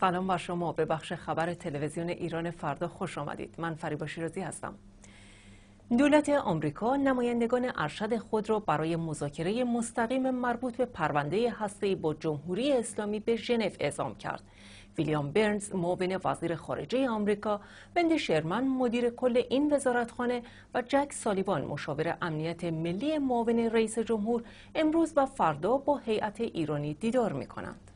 سلام با شما به بخش خبر تلویزیون ایران فردا خوش آمدید من فریبا شیرازی هستم دولت آمریکا نمایندگان ارشد خود را برای مذاکره مستقیم مربوط به پرونده هسته‌ای با جمهوری اسلامی به ژنو اعزام کرد. ویلیام برنز معاون وزیر خارجه آمریکا، بند شرمن مدیر کل این وزارتخانه و جک سالیوان مشاور امنیت ملی معاون رئیس جمهور امروز و فردا با هیئت ایرانی دیدار می‌کنند.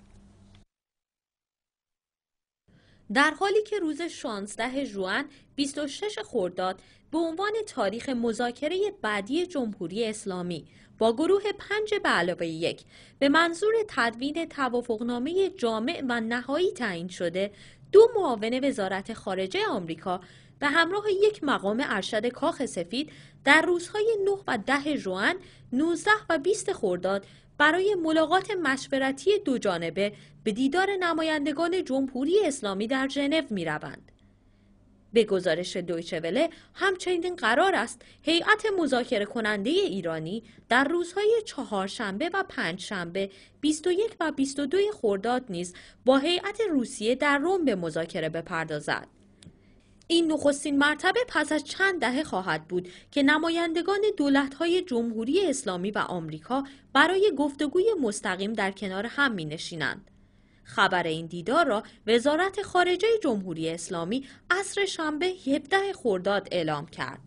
در حالی که روز 16 ژوئن 26 خرداد به عنوان تاریخ مذاکره بعدی جمهوری اسلامی با گروه پنج به علاوه یک به منظور تدوین توافقنامه جامع و نهایی تعیین شده دو معاون وزارت خارجه آمریکا به همراه یک مقام ارشد کاخ سفید در روزهای 9 و 10 ژوئن 19 و 20 خرداد برای ملاقات مشورتی دو جانبه به دیدار نمایندگان جمهوری اسلامی در ژنو می روند. به گزارش دویچه وله همچنین قرار است هیئت مذاکره کننده ایرانی در روزهای چهارشنبه و پنجشنبه 21 و 22 خرداد نیز با هیئت روسیه در روم به مذاکره بپردازد. این نخستین مرتبه پس از چند دهه خواهد بود که نمایندگان دولت‌های جمهوری اسلامی و آمریکا برای گفتگوی مستقیم در کنار هم می‌نشینند. خبر این دیدار را وزارت خارجه جمهوری اسلامی عصر شنبه 17 خرداد اعلام کرد.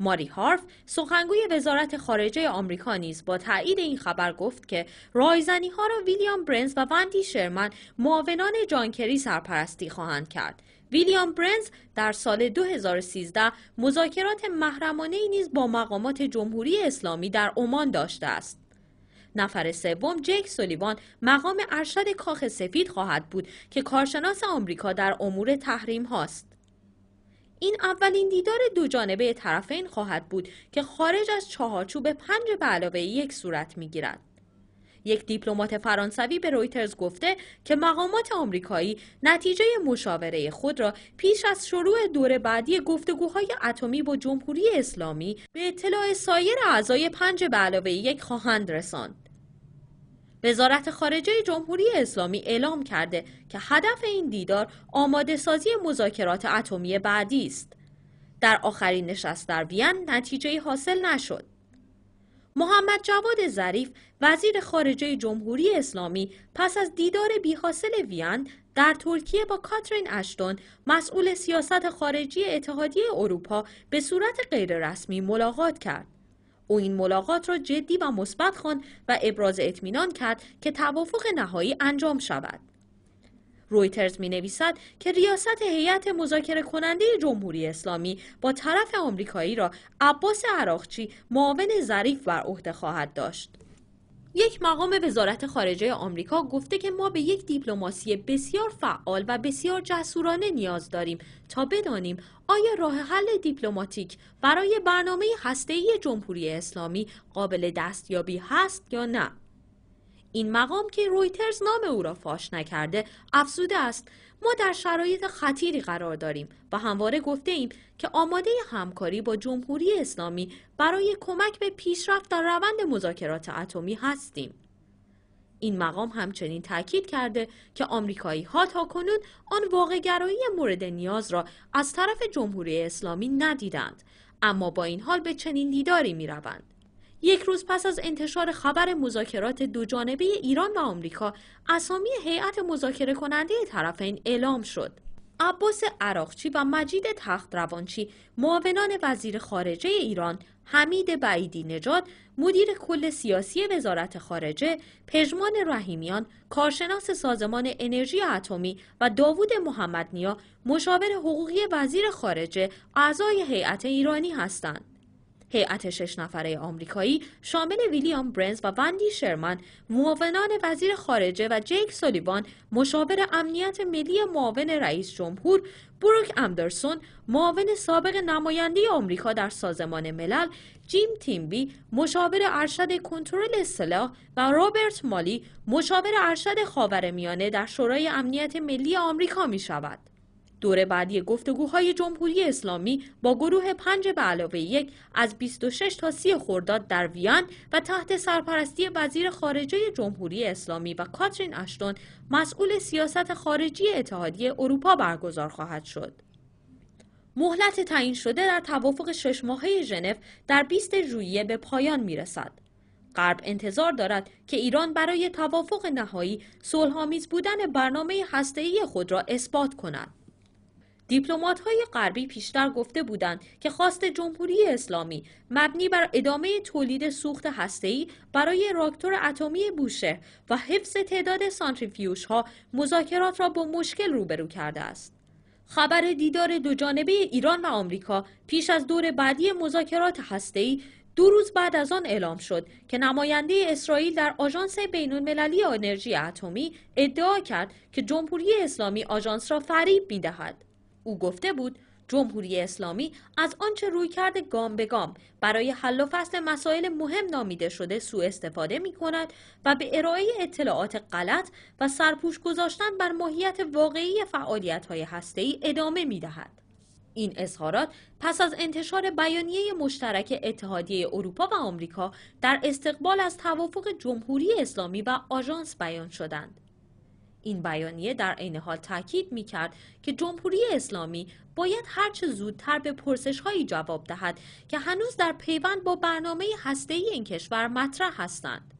ماری هارف سخنگوی وزارت خارجه آمریکا نیز با تایید این خبر گفت که رایزنی ها را ویلیام برنز و وندی شرمن معاونان جانکری سرپرستی خواهند کرد ویلیام برنز در سال 2013 مذاکرات محرمانه ای نیز با مقامات جمهوری اسلامی در عمان داشته است. نفر سوم جک سولیوان مقام ارشد کاخ سفید خواهد بود که کارشناس آمریکا در امور تحریم هاست. این اولین دیدار دو جانبه طرفین خواهد بود که خارج از چهارچوب پنج به علاوه یک صورت می گیرد. یک دیپلمات فرانسوی به رویترز گفته که مقامات آمریکایی نتیجه مشاوره خود را پیش از شروع دور بعدی گفتگوهای اتمی با جمهوری اسلامی به اطلاع سایر اعضای پنج به علاوه یک خواهند رساند. وزارت خارجه جمهوری اسلامی اعلام کرده که هدف این دیدار آماده سازی مذاکرات اتمی بعدی است. در آخرین نشست در وین نتیجه حاصل نشد. محمد جواد ظریف وزیر خارجه جمهوری اسلامی پس از دیدار بیحاصل وین در ترکیه با کاترین اشتون مسئول سیاست خارجی اتحادیه اروپا به صورت غیررسمی ملاقات کرد او این ملاقات را جدی و مثبت خواند و ابراز اطمینان کرد که توافق نهایی انجام شود رویترز می نویسد که ریاست هیئت مذاکره کننده جمهوری اسلامی با طرف آمریکایی را عباس عراقچی معاون ظریف بر عهده خواهد داشت. یک مقام وزارت خارجه آمریکا گفته که ما به یک دیپلماسی بسیار فعال و بسیار جسورانه نیاز داریم تا بدانیم آیا راه حل دیپلماتیک برای برنامه هسته‌ای جمهوری اسلامی قابل دستیابی هست یا نه. این مقام که رویترز نام او را فاش نکرده افزوده است ما در شرایط خطیری قرار داریم و همواره گفته ایم که آماده همکاری با جمهوری اسلامی برای کمک به پیشرفت در روند مذاکرات اتمی هستیم. این مقام همچنین تاکید کرده که آمریکایی ها تا کنون آن واقعگرایی مورد نیاز را از طرف جمهوری اسلامی ندیدند اما با این حال به چنین دیداری می روند. یک روز پس از انتشار خبر مذاکرات دوجانبه ایران و آمریکا اسامی هیئت مذاکره کننده طرفین اعلام شد عباس عراقچی و مجید تخت روانچی معاونان وزیر خارجه ایران حمید بعیدی نژاد، مدیر کل سیاسی وزارت خارجه پژمان رحیمیان کارشناس سازمان انرژی اتمی و داوود محمدنیا، مشاور حقوقی وزیر خارجه اعضای هیئت ایرانی هستند هیئت شش نفره آمریکایی شامل ویلیام برنز و وندی شرمن معاونان وزیر خارجه و جیک سولیوان، مشاور امنیت ملی معاون رئیس جمهور بروک اندرسون معاون سابق نماینده آمریکا در سازمان ملل جیم تیمبی مشاور ارشد کنترل اصلاح و رابرت مالی مشاور ارشد خاورمیانه در شورای امنیت ملی آمریکا می شود. دور بعدی گفتگوهای جمهوری اسلامی با گروه پنج به علاوه یک از 26 تا 30 خرداد در ویان و تحت سرپرستی وزیر خارجه جمهوری اسلامی و کاترین اشتون مسئول سیاست خارجی اتحادیه اروپا برگزار خواهد شد. مهلت تعیین شده در توافق شش ماهه ژنو در 20 ژوئیه به پایان میرسد. غرب انتظار دارد که ایران برای توافق نهایی صلح‌آمیز بودن برنامه هسته‌ای خود را اثبات کند. دیپلمات های غربی پیشتر گفته بودند که خواست جمهوری اسلامی مبنی بر ادامه تولید سوخت هسته‌ای برای راکتور اتمی بوشه و حفظ تعداد سانتریفیوژها ها مذاکرات را با مشکل روبرو کرده است. خبر دیدار دو جانبه ایران و آمریکا پیش از دور بعدی مذاکرات هسته‌ای دو روز بعد از آن اعلام شد که نماینده اسرائیل در آژانس بین‌المللی انرژی اتمی ادعا کرد که جمهوری اسلامی آژانس را فریب می‌دهد. او گفته بود جمهوری اسلامی از آنچه روی کرده گام به گام برای حل و فصل مسائل مهم نامیده شده سوء استفاده می کند و به ارائه اطلاعات غلط و سرپوش گذاشتن بر ماهیت واقعی فعالیت های هسته ادامه می دهد. این اظهارات پس از انتشار بیانیه مشترک اتحادیه اروپا و آمریکا در استقبال از توافق جمهوری اسلامی و آژانس بیان شدند. این بیانیه در عین حال تاکید می کرد که جمهوری اسلامی باید هرچه زودتر به پرسش هایی جواب دهد که هنوز در پیوند با برنامه هسته این کشور مطرح هستند.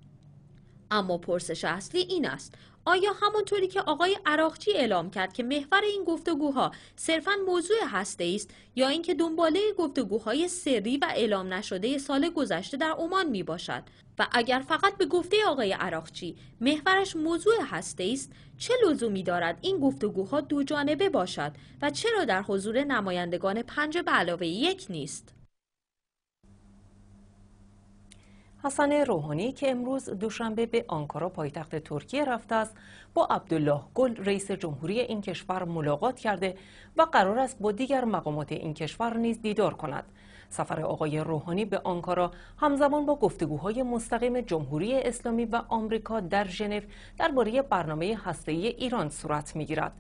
اما پرسش اصلی این است آیا همونطوری که آقای عراقچی اعلام کرد که محور این گفتگوها صرفا موضوع هسته است یا اینکه دنباله گفتگوهای سری و اعلام نشده سال گذشته در عمان می باشد و اگر فقط به گفته آقای عراقچی محورش موضوع هسته است چه لزومی دارد این گفتگوها دو جانبه باشد و چرا در حضور نمایندگان پنج به علاوه یک نیست حسن روحانی که امروز دوشنبه به آنکارا پایتخت ترکیه رفته است با عبدالله گل رئیس جمهوری این کشور ملاقات کرده و قرار است با دیگر مقامات این کشور نیز دیدار کند سفر آقای روحانی به آنکارا همزمان با گفتگوهای مستقیم جمهوری اسلامی و آمریکا در ژنو درباره برنامه هسته‌ای ایران صورت میگیرد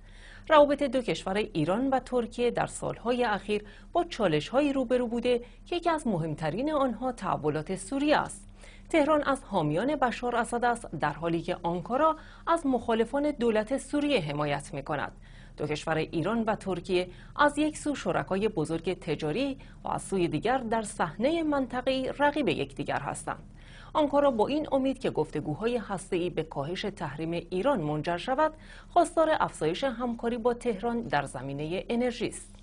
روابط دو کشور ایران و ترکیه در سالهای اخیر با چالشهایی روبرو بوده که یکی از مهمترین آنها تحولات سوریه است تهران از حامیان بشار اسد است در حالی که آنکارا از مخالفان دولت سوریه حمایت می کند. دو کشور ایران و ترکیه از یک سو شرکای بزرگ تجاری و از سوی دیگر در صحنه منطقی رقیب یکدیگر هستند. آنکارا با این امید که گفتگوهای هسته‌ای به کاهش تحریم ایران منجر شود، خواستار افزایش همکاری با تهران در زمینه انرژی است.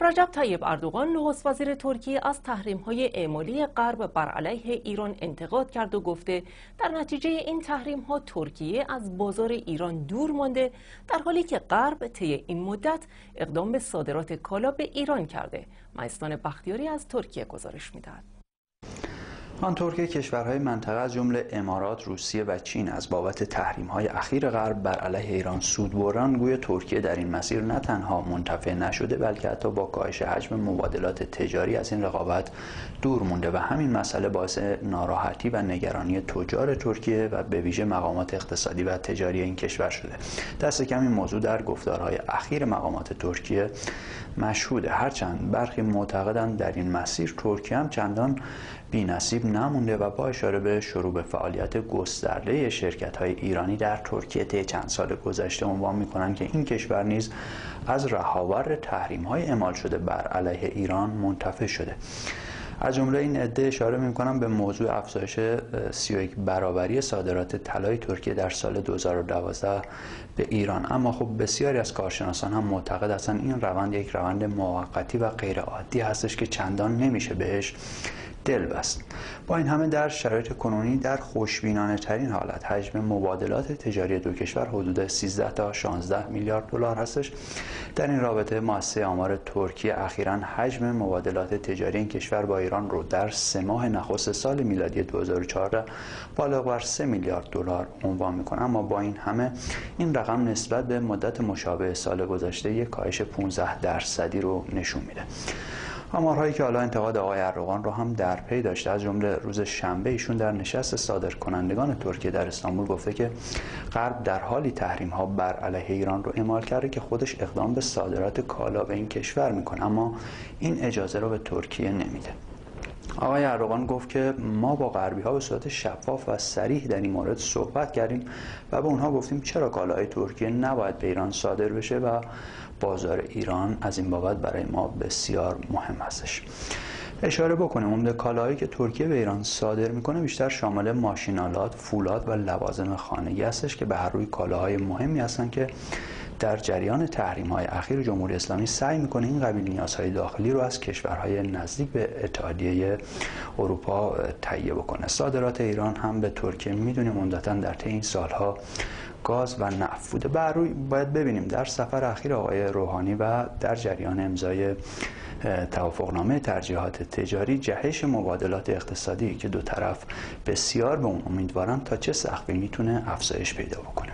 رجب طیب اردوغان نخست وزیر ترکیه از تحریم های اعمالی غرب بر علیه ایران انتقاد کرد و گفته در نتیجه این تحریم ها ترکیه از بازار ایران دور مانده در حالی که غرب طی این مدت اقدام به صادرات کالا به ایران کرده مستان بختیاری از ترکیه گزارش میدهد آنطور که کشورهای منطقه از جمله امارات، روسیه و چین از بابت تحریم‌های اخیر غرب بر علیه ایران سود بران گوی ترکیه در این مسیر نه تنها منتفع نشده بلکه حتی با کاهش حجم مبادلات تجاری از این رقابت دور مونده و همین مسئله باعث ناراحتی و نگرانی تجار ترکیه و به ویژه مقامات اقتصادی و تجاری این کشور شده. دست کم این موضوع در گفتارهای اخیر مقامات ترکیه مشهوده. هرچند برخی معتقدند در این مسیر ترکیه هم چندان بی نصیب نمونده و با اشاره به شروع به فعالیت گسترده شرکت های ایرانی در ترکیه طی چند سال گذشته عنوان می کنند که این کشور نیز از رهاور تحریم های اعمال شده بر علیه ایران منتفع شده از جمله این عده اشاره میکنم به موضوع افزایش 31 برابری صادرات طلای ترکیه در سال 2012 به ایران اما خب بسیاری از کارشناسان هم معتقد هستند این روند یک روند موقتی و غیر عادی هستش که چندان نمیشه بهش دل بست با این همه در شرایط کنونی در خوشبینانه ترین حالت حجم مبادلات تجاری دو کشور حدود 13 تا 16 میلیارد دلار هستش در این رابطه مؤسسه آمار ترکیه اخیرا حجم مبادلات تجاری این کشور با ایران رو در سه ماه نخست سال میلادی 2014 بالغ بر 3 میلیارد دلار عنوان میکنه اما با این همه این رقم نسبت به مدت مشابه سال گذشته یک کاهش 15 درصدی رو نشون میده آمارهایی که حالا انتقاد آقای اردوغان رو هم در پی داشته از جمله روز شنبه ایشون در نشست صادر کنندگان ترکیه در استانبول گفته که غرب در حالی تحریم ها بر علیه ایران رو اعمال کرده که خودش اقدام به صادرات کالا به این کشور میکنه اما این اجازه رو به ترکیه نمیده آقای اردوغان گفت که ما با غربی ها به صورت شفاف و سریح در این مورد صحبت کردیم و به اونها گفتیم چرا کالاهای ترکیه نباید به ایران صادر بشه و بازار ایران از این بابت برای ما بسیار مهم هستش اشاره بکنیم عمده کالاهایی که ترکیه به ایران صادر میکنه بیشتر شامل ماشینالات، فولاد و لوازم خانگی هستش که به هر روی کالاهای مهمی هستن که در جریان تحریم های اخیر جمهوری اسلامی سعی میکنه این قبیل نیازهای داخلی رو از کشورهای نزدیک به اتحادیه اروپا تهیه بکنه صادرات ایران هم به ترکیه میدونیم عمدتا در طی این سالها و نفت بر روی باید ببینیم در سفر اخیر آقای روحانی و در جریان امضای توافقنامه ترجیحات تجاری جهش مبادلات اقتصادی که دو طرف بسیار به اون امیدوارن تا چه سخفی میتونه افزایش پیدا بکنه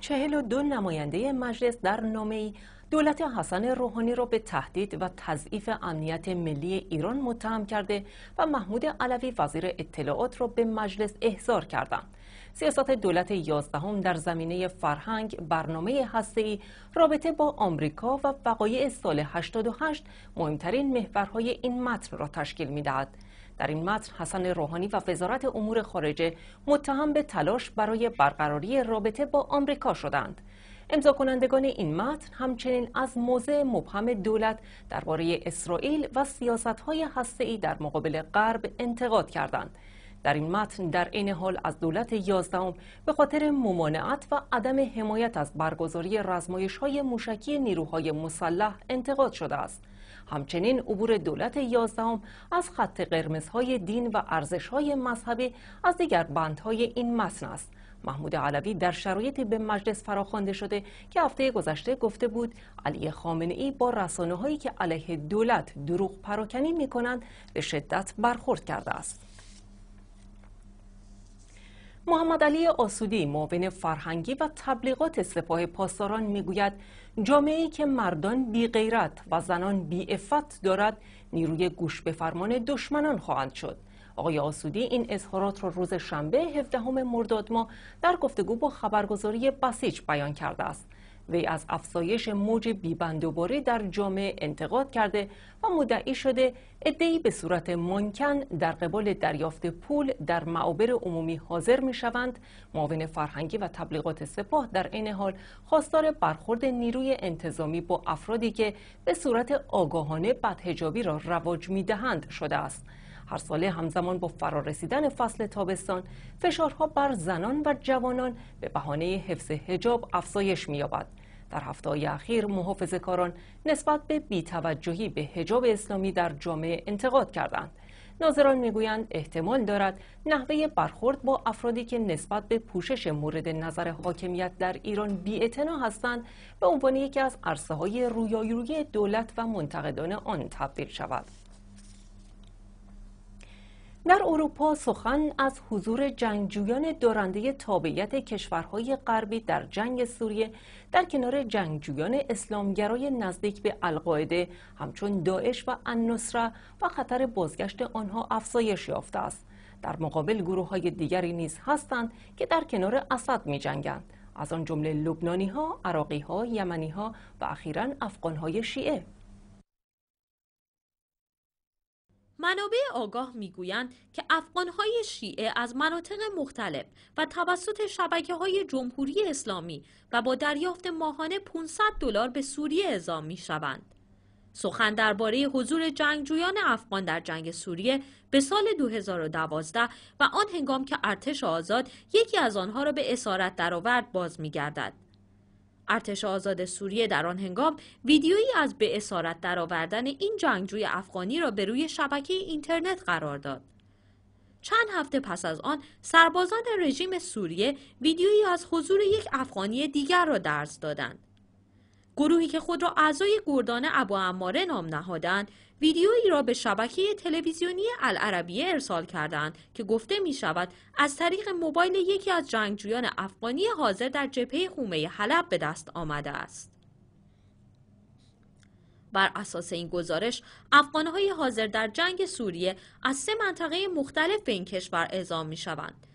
چهل و دو نماینده مجلس در نامه ای دولت حسن روحانی را رو به تهدید و تضعیف امنیت ملی ایران متهم کرده و محمود علوی وزیر اطلاعات را به مجلس احضار کردند. سیاست دولت یازدهم در زمینه فرهنگ برنامه ای رابطه با آمریکا و وقایع سال 88 مهمترین محورهای این متن را تشکیل میدهد در این متن حسن روحانی و وزارت امور خارجه متهم به تلاش برای برقراری رابطه با آمریکا شدند. امضا کنندگان این متن همچنین از موضع مبهم دولت درباره اسرائیل و سیاست‌های ای در مقابل غرب انتقاد کردند. در این متن در این حال از دولت یازدهم به خاطر ممانعت و عدم حمایت از برگزاری رزمایش های موشکی نیروهای مسلح انتقاد شده است همچنین عبور دولت یازدهم از خط قرمزهای دین و ارزشهای مذهبی از دیگر بندهای این متن است محمود علوی در شرایطی به مجلس فراخوانده شده که هفته گذشته گفته بود علی خامنه ای با رسانه هایی که علیه دولت دروغ پراکنی می کنند به شدت برخورد کرده است. محمد علی آسودی معاون فرهنگی و تبلیغات سپاه پاسداران میگوید جامعه که مردان بی غیرت و زنان بی افت دارد نیروی گوش به فرمان دشمنان خواهند شد آقای آسودی این اظهارات را روز شنبه 17 مرداد ما در گفتگو با خبرگزاری بسیج بیان کرده است وی از افزایش موج بیبندوباری در جامعه انتقاد کرده و مدعی شده ادعی به صورت منکن در قبال دریافت پول در معابر عمومی حاضر می شوند معاون فرهنگی و تبلیغات سپاه در این حال خواستار برخورد نیروی انتظامی با افرادی که به صورت آگاهانه بدهجابی را رواج می دهند شده است هر ساله همزمان با فرارسیدن رسیدن فصل تابستان فشارها بر زنان و جوانان به بهانه حفظ هجاب افزایش می‌یابد. در هفته اخیر محافظه کاران نسبت به بیتوجهی به حجاب اسلامی در جامعه انتقاد کردند. ناظران میگویند احتمال دارد نحوه برخورد با افرادی که نسبت به پوشش مورد نظر حاکمیت در ایران بی‌اعتنا هستند به عنوان یکی از عرصه‌های رویارویی دولت و منتقدان آن تبدیل شود. در اروپا سخن از حضور جنگجویان دارنده تابعیت کشورهای غربی در جنگ سوریه در کنار جنگجویان اسلامگرای نزدیک به القاعده همچون داعش و النصره و خطر بازگشت آنها افزایش یافته است در مقابل گروه های دیگری نیز هستند که در کنار اسد می جنگند از آن جمله لبنانی ها، عراقی ها، یمنی ها و اخیرا افغان های شیعه منابع آگاه میگویند که افغانهای شیعه از مناطق مختلف و توسط شبکه های جمهوری اسلامی و با دریافت ماهانه 500 دلار به سوریه اعزام می شوند. سخن درباره حضور جنگجویان افغان در جنگ سوریه به سال 2012 و آن هنگام که ارتش آزاد یکی از آنها را به اسارت درآورد باز گردد. ارتش آزاد سوریه در آن هنگام ویدیویی از به اسارت درآوردن این جنگجوی افغانی را به روی شبکه اینترنت قرار داد. چند هفته پس از آن سربازان رژیم سوریه ویدیویی از حضور یک افغانی دیگر را درس دادند. گروهی که خود را اعضای گردان ابو اماره نام نهادند ویدیویی را به شبکه تلویزیونی العربیه ارسال کردند که گفته می شود از طریق موبایل یکی از جنگجویان افغانی حاضر در جبهه خومه حلب به دست آمده است. بر اساس این گزارش افغانهای حاضر در جنگ سوریه از سه منطقه مختلف به این کشور اعزام می شوند.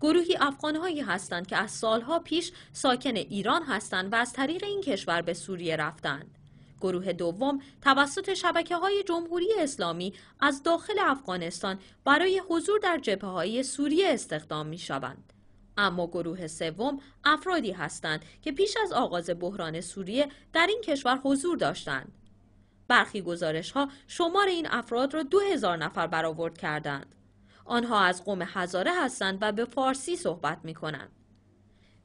گروهی افغانهایی هستند که از سالها پیش ساکن ایران هستند و از طریق این کشور به سوریه رفتند. گروه دوم توسط شبکه های جمهوری اسلامی از داخل افغانستان برای حضور در جبه های سوریه استخدام می شوند. اما گروه سوم افرادی هستند که پیش از آغاز بحران سوریه در این کشور حضور داشتند. برخی گزارش ها شمار این افراد را 2000 نفر برآورد کردند. آنها از قوم هزاره هستند و به فارسی صحبت می کنند.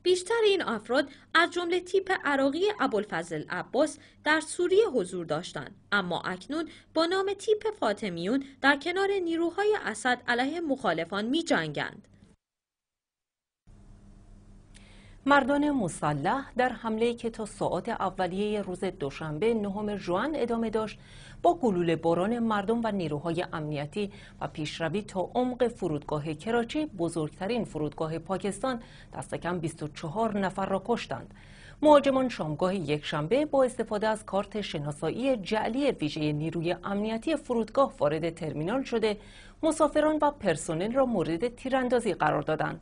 بیشتر این افراد از جمله تیپ عراقی ابوالفضل عباس در سوریه حضور داشتند اما اکنون با نام تیپ فاطمیون در کنار نیروهای اسد علیه مخالفان می جنگند. مردان مسلح در حمله که تا ساعات اولیه روز دوشنبه نهم جوان ادامه داشت با گلول باران مردم و نیروهای امنیتی و پیشروی تا عمق فرودگاه کراچی بزرگترین فرودگاه پاکستان دست کم 24 نفر را کشتند مهاجمان شامگاه یکشنبه با استفاده از کارت شناسایی جعلی ویژه نیروی امنیتی فرودگاه وارد ترمینال شده مسافران و پرسنل را مورد تیراندازی قرار دادند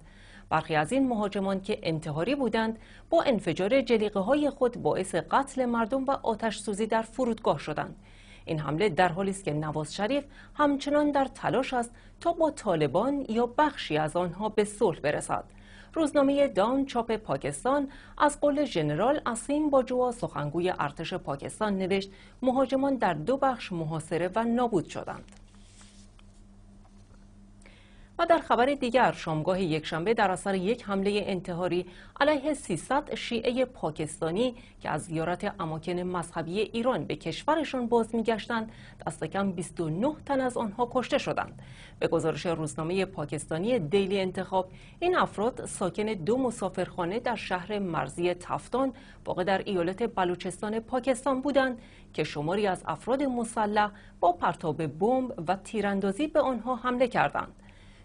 برخی از این مهاجمان که انتحاری بودند با انفجار جلیقه های خود باعث قتل مردم و آتش سوزی در فرودگاه شدند این حمله در حالی است که نواز شریف همچنان در تلاش است تا با طالبان یا بخشی از آنها به صلح برسد روزنامه دان چاپ پاکستان از قول ژنرال اسیم باجوا سخنگوی ارتش پاکستان نوشت مهاجمان در دو بخش محاصره و نابود شدند و در خبر دیگر شامگاه یکشنبه در اثر یک حمله انتحاری علیه 300 شیعه پاکستانی که از زیارت اماکن مذهبی ایران به کشورشان باز میگشتند دست کم 29 تن از آنها کشته شدند به گزارش روزنامه پاکستانی دیلی انتخاب این افراد ساکن دو مسافرخانه در شهر مرزی تفتان واقع در ایالت بلوچستان پاکستان بودند که شماری از افراد مسلح با پرتاب بمب و تیراندازی به آنها حمله کردند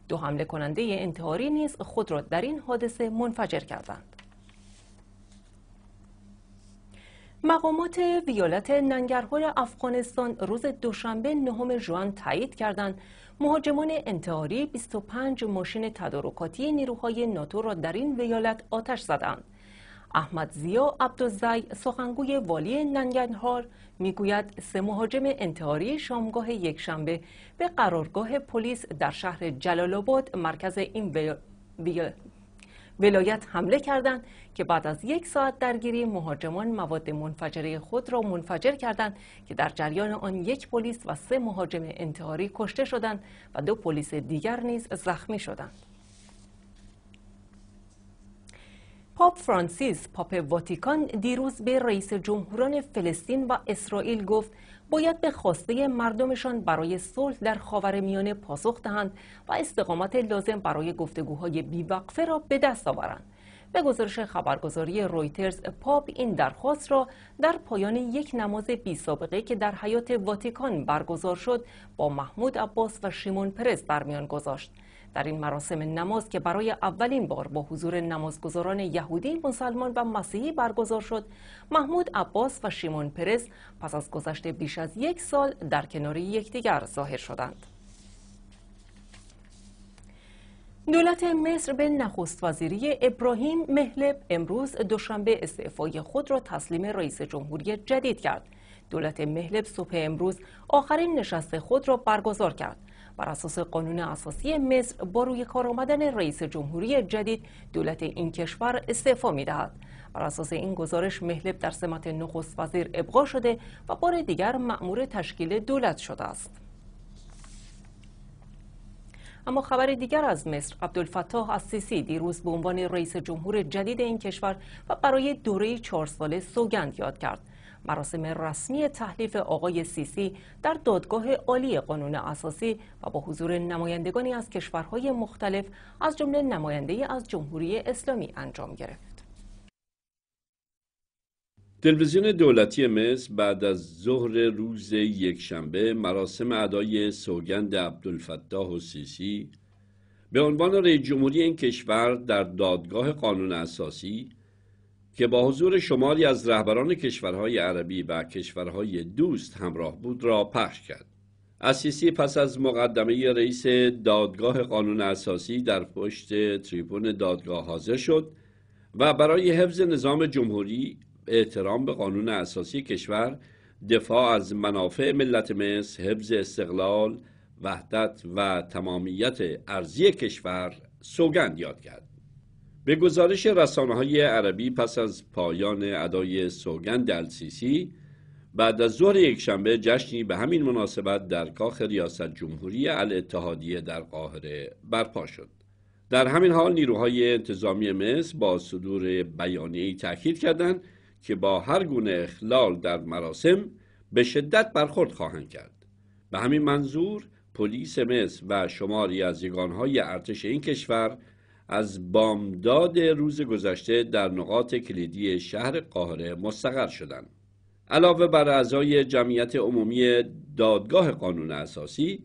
دو حمله کننده انتحاری نیز خود را در این حادثه منفجر کردند. مقامات ویالت ننگرهار افغانستان روز دوشنبه نهم ژوئن تایید کردند مهاجمان انتحاری 25 ماشین تدارکاتی نیروهای ناتو را در این ویالت آتش زدند. احمد زیا عبدالزی سخنگوی والی ننگنهار میگوید سه مهاجم انتحاری شامگاه یکشنبه به قرارگاه پلیس در شهر جلال مرکز این ولایت حمله کردند که بعد از یک ساعت درگیری مهاجمان مواد منفجره خود را منفجر کردند که در جریان آن یک پلیس و سه مهاجم انتحاری کشته شدند و دو پلیس دیگر نیز زخمی شدند پاپ فرانسیس پاپ واتیکان دیروز به رئیس جمهوران فلسطین و اسرائیل گفت باید به خواسته مردمشان برای صلح در خاور میانه پاسخ دهند و استقامت لازم برای گفتگوهای بیوقفه را به دست آورند. به گزارش خبرگزاری رویترز پاپ این درخواست را در پایان یک نماز بی سابقه که در حیات واتیکان برگزار شد با محمود عباس و شیمون پرز برمیان گذاشت. در این مراسم نماز که برای اولین بار با حضور نمازگزاران یهودی، مسلمان و مسیحی برگزار شد، محمود عباس و شیمون پرس پس از گذشت بیش از یک سال در کنار یکدیگر ظاهر شدند. دولت مصر به نخست وزیری ابراهیم مهلب امروز دوشنبه استعفای خود را تسلیم رئیس جمهوری جدید کرد. دولت مهلب صبح امروز آخرین نشست خود را برگزار کرد. بر اساس قانون اساسی مصر با روی کار آمدن رئیس جمهوری جدید دولت این کشور استعفا میدهد بر اساس این گزارش مهلب در سمت نخست وزیر ابقا شده و بار دیگر مأمور تشکیل دولت شده است اما خبر دیگر از مصر عبدالفتاح السیسی دیروز به عنوان رئیس جمهور جدید این کشور و برای دوره چهار ساله سوگند یاد کرد مراسم رسمی تحلیف آقای سیسی در دادگاه عالی قانون اساسی و با حضور نمایندگانی از کشورهای مختلف از جمله نماینده از جمهوری اسلامی انجام گرفت. تلویزیون دولتی مصر بعد از ظهر روز یکشنبه مراسم ادای سوگند عبدالفتاح و سیسی به عنوان رئیس جمهوری این کشور در دادگاه قانون اساسی که با حضور شماری از رهبران کشورهای عربی و کشورهای دوست همراه بود را پخش کرد. اسیسی پس از مقدمه رئیس دادگاه قانون اساسی در پشت تریبون دادگاه حاضر شد و برای حفظ نظام جمهوری اعترام به قانون اساسی کشور دفاع از منافع ملت مصر حفظ استقلال وحدت و تمامیت ارزی کشور سوگند یاد کرد به گزارش رسانه های عربی پس از پایان ادای سوگند السیسی بعد از ظهر یکشنبه جشنی به همین مناسبت در کاخ ریاست جمهوری الاتحادیه در قاهره برپا شد در همین حال نیروهای انتظامی مصر با صدور بیانیه‌ای تاکید کردند که با هر گونه اخلال در مراسم به شدت برخورد خواهند کرد به همین منظور پلیس مصر و شماری از یگانهای ارتش این کشور از بامداد روز گذشته در نقاط کلیدی شهر قاهره مستقر شدند. علاوه بر اعضای جمعیت عمومی دادگاه قانون اساسی،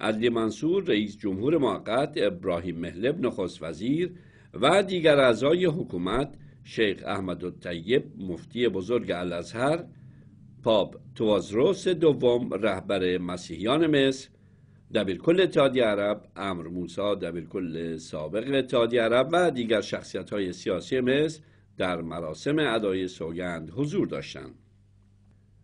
علی منصور رئیس جمهور موقت ابراهیم مهلب نخست وزیر و دیگر اعضای حکومت شیخ احمد الطیب مفتی بزرگ الازهر پاپ توازروس دوم رهبر مسیحیان مصر دبیرکل اتحادی عرب امر موسا دبیرکل سابق اتحادی عرب و دیگر شخصیت های سیاسی مصر در مراسم ادای سوگند حضور داشتند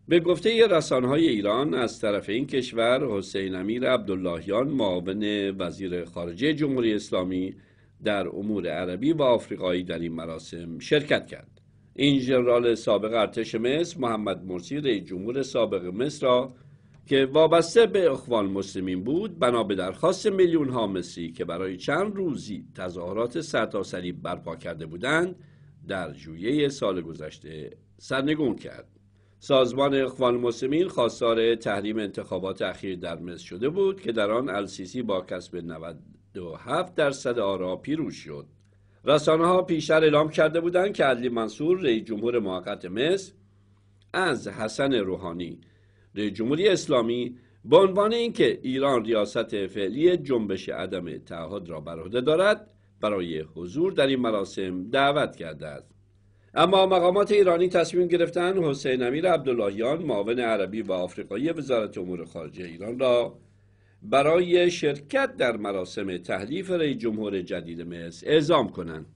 به گفته رسانهای های ایران از طرف این کشور حسین امیر عبداللهیان معاون وزیر خارجه جمهوری اسلامی در امور عربی و آفریقایی در این مراسم شرکت کرد این ژنرال سابق ارتش مصر محمد مرسی رئیس جمهور سابق مصر را که وابسته به اخوان مسلمین بود بنا به درخواست میلیون ها مصری که برای چند روزی تظاهرات سرتاسری برپا کرده بودند در جویه سال گذشته سرنگون کرد سازمان اخوان مسلمین خواستار تحریم انتخابات اخیر در مصر شده بود که در آن السیسی با کسب 97 درصد آرا پیروز شد رسانه ها پیشتر اعلام کرده بودند که علی منصور رئیس جمهور موقت مصر از حسن روحانی جمهوری اسلامی به عنوان اینکه ایران ریاست فعلی جنبش عدم تعهد را بر عهده دارد برای حضور در این مراسم دعوت کرده است اما مقامات ایرانی تصمیم گرفتن حسین امیر عبداللهیان معاون عربی و آفریقایی وزارت امور خارجه ایران را برای شرکت در مراسم تحلیف رئیس جمهور جدید مصر اعزام کنند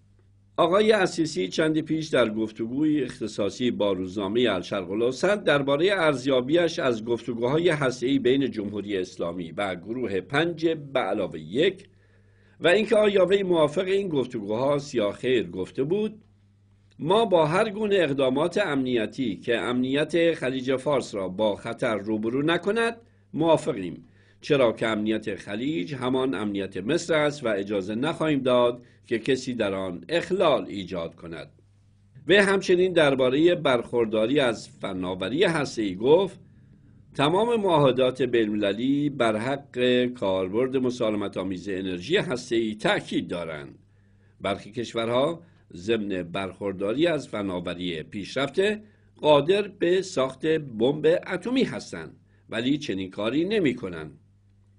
آقای اسیسی چندی پیش در گفتگوی اختصاصی با روزنامه الشرق درباره ارزیابیش از گفتگوهای هسته‌ای بین جمهوری اسلامی و گروه پنج به علاوه یک و اینکه آیا وی موافق این گفتگوها یا خیر گفته بود ما با هر گونه اقدامات امنیتی که امنیت خلیج فارس را با خطر روبرو نکند موافقیم چرا که امنیت خلیج همان امنیت مصر است و اجازه نخواهیم داد که کسی در آن اخلال ایجاد کند و همچنین درباره برخورداری از فناوری ای گفت تمام معاهدات بین‌المللی بر حق کاربرد مسالمت آمیز انرژی هسته‌ای تاکید دارند برخی کشورها ضمن برخورداری از فناوری پیشرفته قادر به ساخت بمب اتمی هستند ولی چنین کاری نمی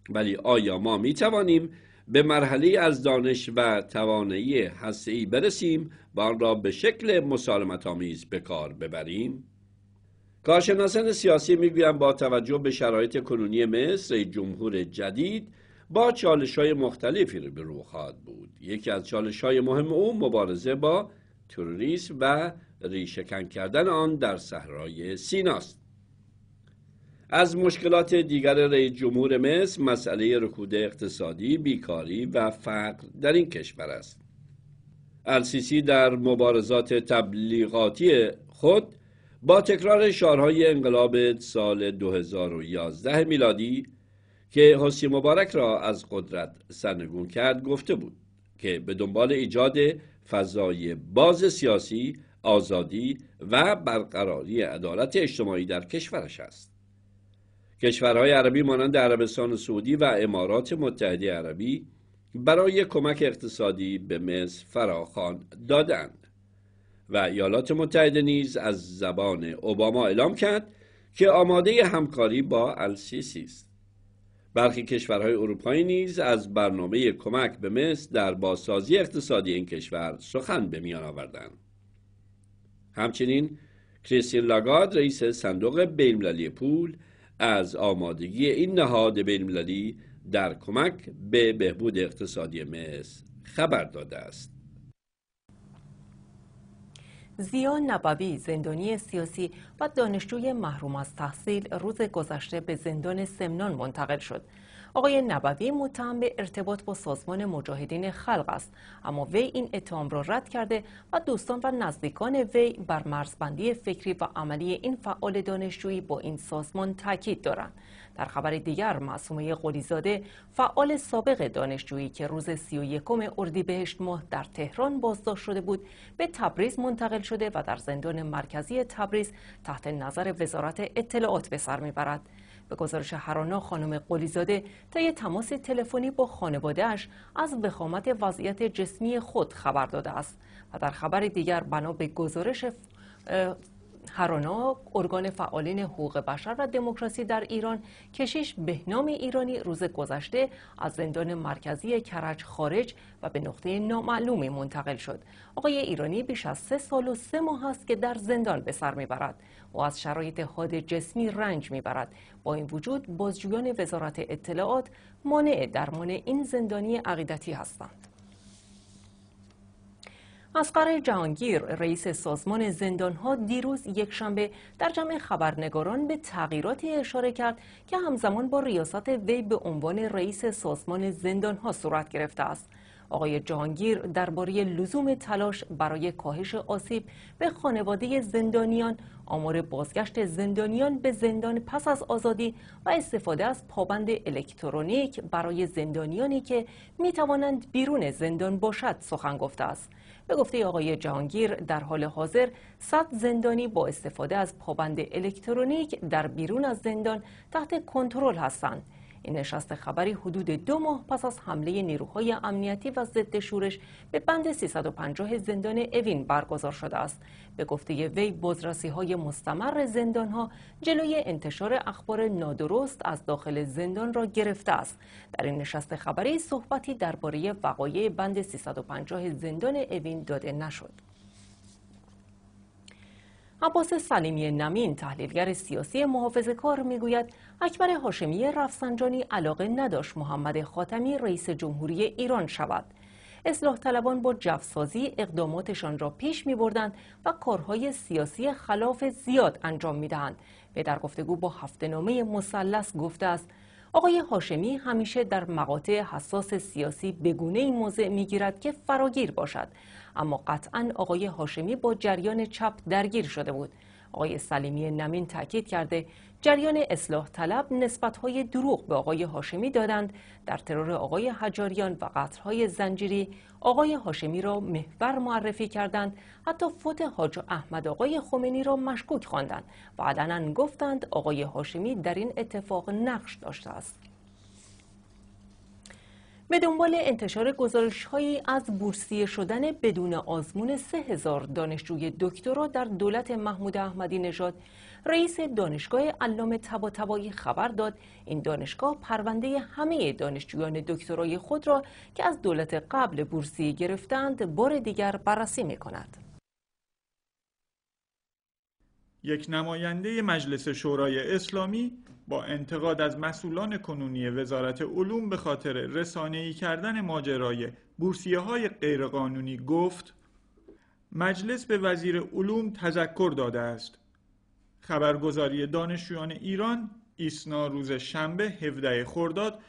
ولی آیا ما می توانیم به مرحله از دانش و توانایی حسی برسیم و آن را به شکل مسالمت آمیز به کار ببریم؟ کارشناسان سیاسی میگویند با توجه به شرایط کنونی مصر جمهور جدید با چالش های مختلفی به رو خواهد بود یکی از چالش های مهم او مبارزه با تروریسم و ریشهکن کردن آن در صحرای سیناست از مشکلات دیگر رئیس جمهور مصر مسئله رکود اقتصادی، بیکاری و فقر در این کشور است. السیسی در مبارزات تبلیغاتی خود با تکرار شارهای انقلاب سال 2011 میلادی که حسی مبارک را از قدرت سرنگون کرد گفته بود که به دنبال ایجاد فضای باز سیاسی، آزادی و برقراری عدالت اجتماعی در کشورش است. کشورهای عربی مانند عربستان سعودی و امارات متحده عربی برای کمک اقتصادی به مصر فراخان دادند و ایالات متحده نیز از زبان اوباما اعلام کرد که آماده همکاری با السیسی است برخی کشورهای اروپایی نیز از برنامه کمک به مصر در بازسازی اقتصادی این کشور سخن به میان آوردند همچنین کریستین لاگارد رئیس صندوق بینالمللی پول از آمادگی این نهاد بینالمللی در کمک به بهبود اقتصادی مصر خبر داده است زیان نبوی زندانی سیاسی و دانشجوی محروم از تحصیل روز گذشته به زندان سمنان منتقل شد آقای نبوی متهم به ارتباط با سازمان مجاهدین خلق است اما وی این اتهام را رد کرده و دوستان و نزدیکان وی بر مرزبندی فکری و عملی این فعال دانشجویی با این سازمان تاکید دارند در خبر دیگر معصومه قلیزاده فعال سابق دانشجویی که روز 31 اردیبهشت ماه در تهران بازداشت شده بود به تبریز منتقل شده و در زندان مرکزی تبریز تحت نظر وزارت اطلاعات به سر میبرد به گزارش هرانا خانم قلیزاده یه تماس تلفنی با خانوادهاش از وخامت وضعیت جسمی خود خبر داده است و در خبر دیگر بنا به گزارش هرانا ارگان فعالین حقوق بشر و دموکراسی در ایران کشیش بهنام ایرانی روز گذشته از زندان مرکزی کرج خارج و به نقطه نامعلومی منتقل شد آقای ایرانی بیش از سه سال و سه ماه است که در زندان به سر میبرد و از شرایط حاد جسمی رنج میبرد با این وجود بازجویان وزارت اطلاعات مانع درمان این زندانی عقیدتی هستند اسقر جهانگیر رئیس سازمان زندانها دیروز یکشنبه در جمع خبرنگاران به تغییراتی اشاره کرد که همزمان با ریاست وی به عنوان رئیس سازمان زندانها صورت گرفته است آقای جهانگیر درباره لزوم تلاش برای کاهش آسیب به خانواده زندانیان، آمار بازگشت زندانیان به زندان پس از آزادی و استفاده از پابند الکترونیک برای زندانیانی که می توانند بیرون زندان باشد سخن گفته است. به گفته آقای جهانگیر در حال حاضر 100 زندانی با استفاده از پابند الکترونیک در بیرون از زندان تحت کنترل هستند. این نشست خبری حدود دو ماه پس از حمله نیروهای امنیتی و ضد شورش به بند 350 زندان اوین برگزار شده است به گفته وی بازرسی های مستمر زندان ها جلوی انتشار اخبار نادرست از داخل زندان را گرفته است در این نشست خبری صحبتی درباره وقایع بند 350 زندان اوین داده نشد عباس سلیمی نمین تحلیلگر سیاسی محافظ کار میگوید اکبر هاشمی رفسنجانی علاقه نداشت محمد خاتمی رئیس جمهوری ایران شود. اصلاح طلبان با جفسازی اقداماتشان را پیش می بردند و کارهای سیاسی خلاف زیاد انجام می دهند. به در گفتگو با هفته نامه مسلس گفته است آقای هاشمی همیشه در مقاطع حساس سیاسی بگونه این موضع می که فراگیر باشد اما قطعا آقای هاشمی با جریان چپ درگیر شده بود آقای سلیمی نمین تاکید کرده جریان اصلاح طلب نسبتهای دروغ به آقای هاشمی دادند در ترور آقای حجاریان و قطرهای زنجیری آقای هاشمی را محور معرفی کردند حتی فوت حاج احمد آقای خمینی را مشکوک خواندند و گفتند آقای هاشمی در این اتفاق نقش داشته است به دنبال انتشار گزارش هایی از بورسیه شدن بدون آزمون 3000 دانشجوی دکترا در دولت محمود احمدی نژاد رئیس دانشگاه علامه طباطبایی خبر داد این دانشگاه پرونده همه دانشجویان دکترای خود را که از دولت قبل بورسیه گرفتند بار دیگر بررسی می کند. یک نماینده مجلس شورای اسلامی با انتقاد از مسئولان کنونی وزارت علوم به خاطر رسانه‌ای کردن ماجرای بورسیه های غیرقانونی گفت مجلس به وزیر علوم تذکر داده است خبرگزاری دانشجویان ایران ایسنا روز شنبه 17 خرداد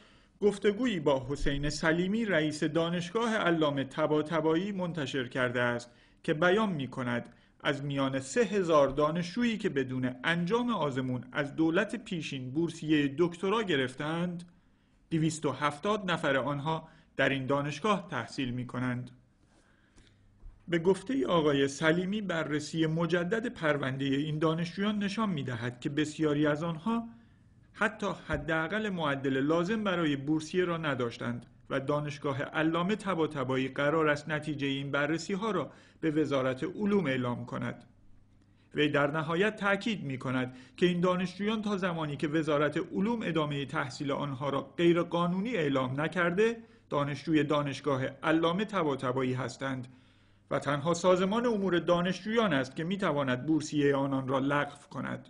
گفتگویی با حسین سلیمی رئیس دانشگاه علامه تباتبایی منتشر کرده است که بیان می کند از میان سه هزار دانشجویی که بدون انجام آزمون از دولت پیشین بورسیه دکترا گرفتند 270 نفر آنها در این دانشگاه تحصیل می کنند. به گفته آقای سلیمی بررسی مجدد پرونده این دانشجویان نشان می دهد که بسیاری از آنها حتی حداقل معدل لازم برای بورسیه را نداشتند و دانشگاه علامه طباطبایی قرار است نتیجه این بررسی ها را به وزارت علوم اعلام کند وی در نهایت تاکید می کند که این دانشجویان تا زمانی که وزارت علوم ادامه تحصیل آنها را غیرقانونی اعلام نکرده دانشجوی دانشگاه علامه طباطبایی هستند و تنها سازمان امور دانشجویان است که می تواند بورسیه آنان را لغو کند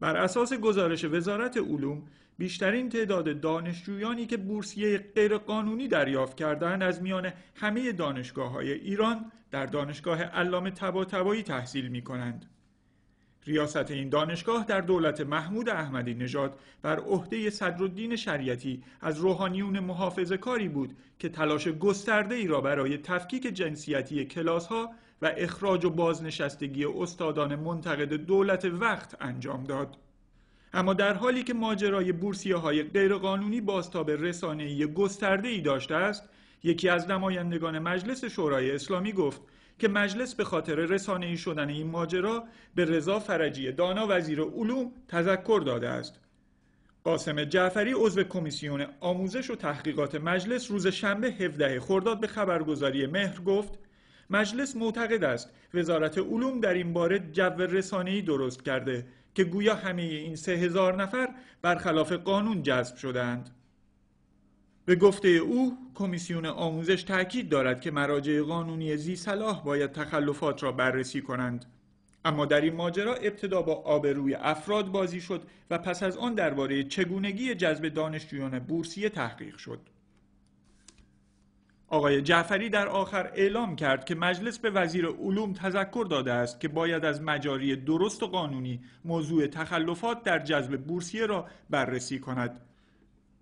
بر اساس گزارش وزارت علوم بیشترین تعداد دانشجویانی که بورسیه غیرقانونی دریافت کردند از میان همه دانشگاه های ایران در دانشگاه علامه طباطبایی تحصیل می کنند. ریاست این دانشگاه در دولت محمود احمدی نژاد بر عهده صدرالدین شریعتی از روحانیون محافظه کاری بود که تلاش گسترده ای را برای تفکیک جنسیتی کلاس ها و اخراج و بازنشستگی استادان منتقد دولت وقت انجام داد. اما در حالی که ماجرای بورسیه های غیرقانونی بازتاب ای گسترده ای داشته است یکی از نمایندگان مجلس شورای اسلامی گفت که مجلس به خاطر ای شدن این ماجرا به رضا فرجی دانا وزیر علوم تذکر داده است قاسم جعفری عضو کمیسیون آموزش و تحقیقات مجلس روز شنبه 17 خرداد به خبرگزاری مهر گفت مجلس معتقد است وزارت علوم در این باره جو رسانه‌ای درست کرده که گویا همه این سه هزار نفر برخلاف قانون جذب شدند. به گفته او کمیسیون آموزش تاکید دارد که مراجع قانونی زی صلاح باید تخلفات را بررسی کنند اما در این ماجرا ابتدا با آبروی افراد بازی شد و پس از آن درباره چگونگی جذب دانشجویان بورسیه تحقیق شد آقای جعفری در آخر اعلام کرد که مجلس به وزیر علوم تذکر داده است که باید از مجاری درست و قانونی موضوع تخلفات در جذب بورسیه را بررسی کند.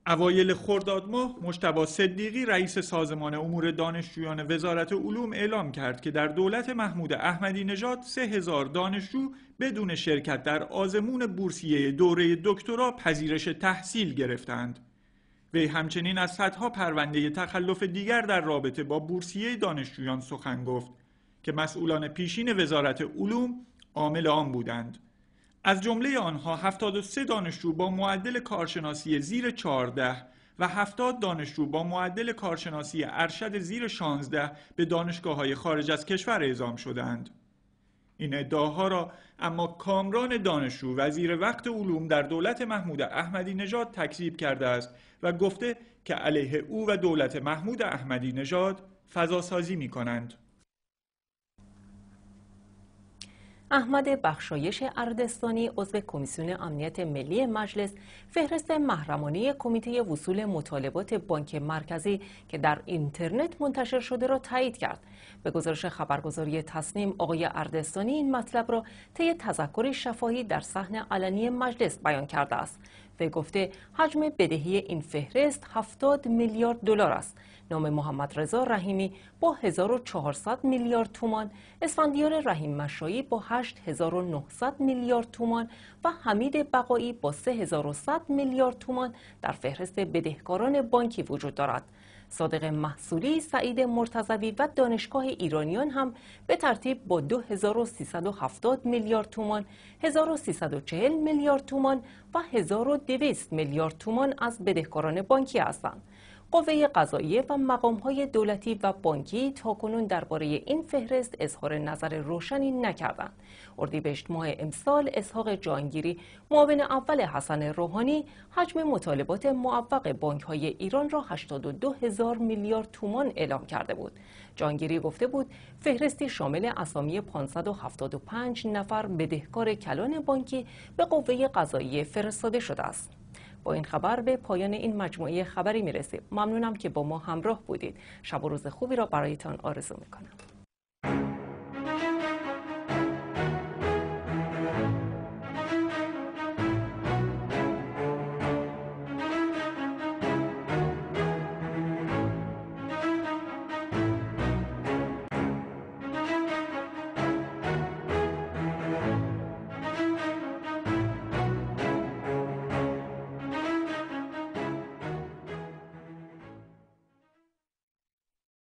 اوایل خرداد ماه مشتبه صدیقی رئیس سازمان امور دانشجویان وزارت علوم اعلام کرد که در دولت محمود احمدی نژاد هزار دانشجو بدون شرکت در آزمون بورسیه دوره دکترا پذیرش تحصیل گرفتند. وی همچنین از صدها پرونده تخلف دیگر در رابطه با بورسیه دانشجویان سخن گفت که مسئولان پیشین وزارت علوم عامل آن بودند از جمله آنها 73 دانشجو با معدل کارشناسی زیر 14 و 70 دانشجو با معدل کارشناسی ارشد زیر 16 به دانشگاه های خارج از کشور اعزام شدند. این ادعاها را اما کامران دانشجو وزیر وقت علوم در دولت محمود احمدی نژاد تکذیب کرده است و گفته که علیه او و دولت محمود احمدی نژاد فضاسازی می کنند. احمد بخشایش اردستانی عضو کمیسیون امنیت ملی مجلس فهرست محرمانه کمیته وصول مطالبات بانک مرکزی که در اینترنت منتشر شده را تایید کرد به گزارش خبرگزاری تصنیم آقای اردستانی این مطلب را طی تذکر شفاهی در صحن علنی مجلس بیان کرده است به گفته حجم بدهی این فهرست 70 میلیارد دلار است نام محمد رضا رحیمی با 1400 میلیارد تومان اسفندیار رحیم مشایی با 8900 میلیارد تومان و حمید بقایی با 3100 میلیارد تومان در فهرست بدهکاران بانکی وجود دارد صادق محصولی، سعید مرتضوی و دانشگاه ایرانیان هم به ترتیب با 2370 میلیارد تومان، 1340 میلیارد تومان و 1200 میلیارد تومان از بدهکاران بانکی هستند. قوه قضاییه و های دولتی و بانکی تا کنون درباره این فهرست اظهار نظر روشنی نکردند. اردیبهشت ماه امسال اسحاق جانگیری معاون اول حسن روحانی حجم مطالبات موفق های ایران را 82 هزار میلیارد تومان اعلام کرده بود. جانگیری گفته بود فهرستی شامل اسامی 575 نفر بدهکار کلان بانکی به قوه قضاییه فرستاده شده است. با این خبر به پایان این مجموعه خبری میرسیم ممنونم که با ما همراه بودید شب و روز خوبی را برایتان آرزو میکنم